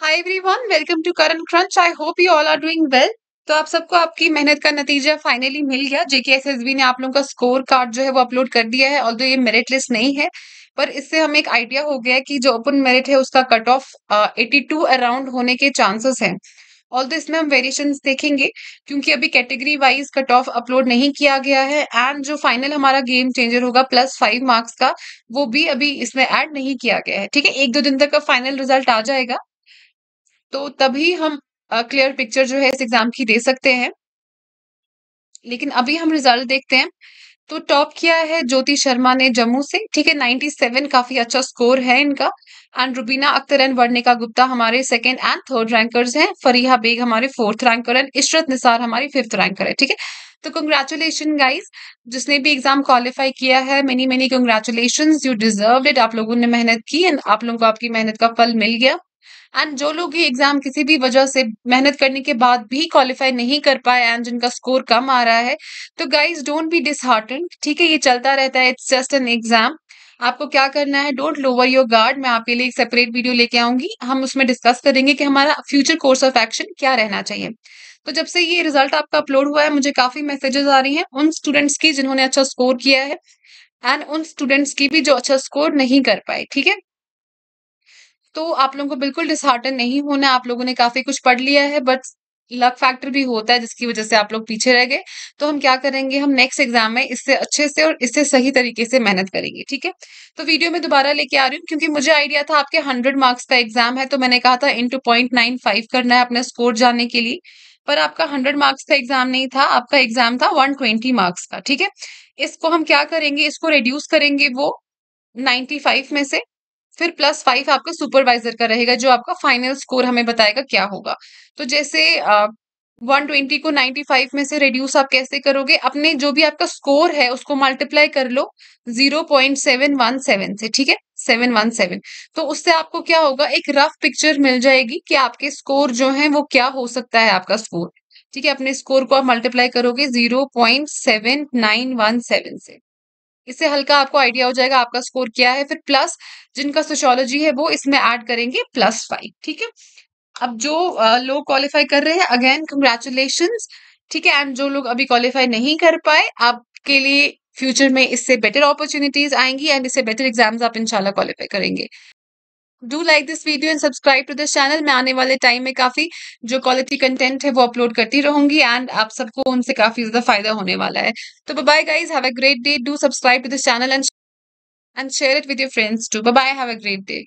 high everyone welcome to current crunch I hope you all are doing well तो आप सबको आपकी मेहनत का नतीजा फाइनली मिल गया जेके एस एस बी ने आप लोगों का स्कोर कार्ड जो है वो अपलोड कर दिया है ऑल ये मेरिट लिस्ट नहीं है पर इससे हमें एक आइडिया हो गया है कि जो ओपन मेरिट है उसका cut off eighty two around होने के चांसेस हैं ऑल दो इसमें हम वेरिएशन देखेंगे क्योंकि अभी category wise cut off upload नहीं किया गया है एंड जो फाइनल हमारा गेम चेंजर होगा प्लस फाइव मार्क्स का वो भी अभी इसमें ऐड नहीं किया गया है ठीक है एक दो दिन तक का फाइनल रिजल्ट आ जाएगा तो तभी हम क्लियर uh, पिक्चर जो है इस एग्जाम की दे सकते हैं लेकिन अभी हम रिजल्ट देखते हैं तो टॉप किया है ज्योति शर्मा ने जम्मू से ठीक है 97 काफी अच्छा स्कोर है इनका एंड रुबीना अख्तर एंड वर्णिका गुप्ता हमारे सेकेंड एंड थर्ड रैंकर्स हैं फरीहा बेग हमारे fourth ranker and Ishrat Nisar हमारी फिफ्थ रैंकर है ठीक है तो कंग्रेचुलेशन गाइज जिसने भी एग्जाम क्वालिफाई किया है many many congratulation you deserve it आप लोगों ने मेहनत की एंड आप लोगों को आपकी मेहनत का फल मिल गया एंड जो लोग ये एग्जाम किसी भी वजह से मेहनत करने के बाद भी क्वालिफाई नहीं कर पाए एंड जिनका स्कोर कम आ रहा है तो गाइज डोंट बी डिसहार्टेंड ठीक है ये चलता रहता है इट्स जस्ट एन एग्जाम आपको क्या करना है डोंट लोअर योर गार्ड मैं आपके लिए एक सेपरेट वीडियो लेके आऊंगी हम उसमें डिस्कस करेंगे कि हमारा फ्यूचर कोर्स ऑफ एक्शन क्या रहना चाहिए तो जब से ये रिजल्ट आपका अपलोड हुआ है मुझे काफी मैसेजेस आ रही हैं उन स्टूडेंट्स की जिन्होंने अच्छा स्कोर किया है एंड उन स्टूडेंट्स की भी जो अच्छा स्कोर नहीं कर पाए ठीक है तो आप लोगों को बिल्कुल डिसहार्टन नहीं होना आप लोगों ने काफी कुछ पढ़ लिया है बट लक फैक्टर भी होता है जिसकी वजह से आप लोग पीछे रह गए तो हम क्या करेंगे हम नेक्स्ट एग्जाम में इससे अच्छे से और इससे सही तरीके से मेहनत करेंगे ठीक है तो वीडियो में दोबारा लेके आ रही हूँ क्योंकि मुझे आइडिया था आपके हंड्रेड मार्क्स का एग्जाम है तो मैंने कहा था इन पॉइंट नाइन फाइव करना है अपना स्कोर जानने के लिए पर आपका हंड्रेड मार्क्स का एग्जाम नहीं था आपका एग्जाम था वन ट्वेंटी मार्क्स का ठीक है इसको हम क्या करेंगे इसको रिड्यूस करेंगे वो नाइन्टी फाइव में से फिर प्लस फाइव आपका सुपरवाइजर का रहेगा जो आपका फाइनल स्कोर हमें बताएगा क्या होगा तो जैसे वन ट्वेंटी को नाइन्टी फाइव में से रिड्यूस आप कैसे करोगे अपने जो भी आपका स्कोर है उसको मल्टीप्लाई कर लो zero point seven one seven से ठीक है सेवन वन सेवन तो उससे आपको क्या होगा एक रफ पिक्चर मिल जाएगी कि आपके स्कोर जो है वो क्या हो सकता है आपका स्कोर ठीक है अपने स्कोर को आप मल्टीप्लाई करोगे zero point seven nine one seven से इससे हल्का आपको आइडिया हो जाएगा आपका स्कोर क्या है फिर प्लस जिनका सोशोलॉजी है वो इसमें ऐड करेंगे प्लस फाइव ठीक है अब जो लोग क्वालिफाई कर रहे हैं अगेन कंग्रेचुलेशन ठीक है एंड जो लोग अभी क्वालिफाई नहीं कर पाए आपके लिए फ्यूचर में इससे बेटर अपॉर्चुनिटीज आएंगी एंड इससे बेटर एग्जाम्स आप इंशाल्लाह क्वालिफाई करेंगे do like this video and subscribe to this channel मैं आने वाले टाइम में काफी जो क्वालिटी कंटेंट है वो अपलोड करती रहूंगी एंड आप सबको उनसे काफी ज्यादा फायदा होने वाला है तो bye guys have a great day do subscribe to this channel and and share it with your friends to bye have a great day